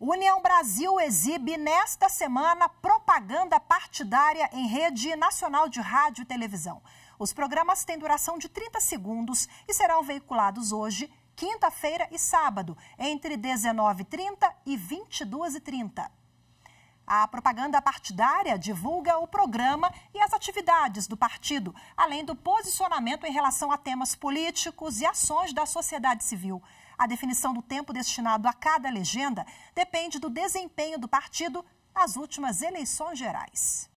União Brasil exibe nesta semana propaganda partidária em rede nacional de rádio e televisão. Os programas têm duração de 30 segundos e serão veiculados hoje, quinta-feira e sábado, entre 19h30 e 22h30. A propaganda partidária divulga o programa e as atividades do partido, além do posicionamento em relação a temas políticos e ações da sociedade civil. A definição do tempo destinado a cada legenda depende do desempenho do partido nas últimas eleições gerais.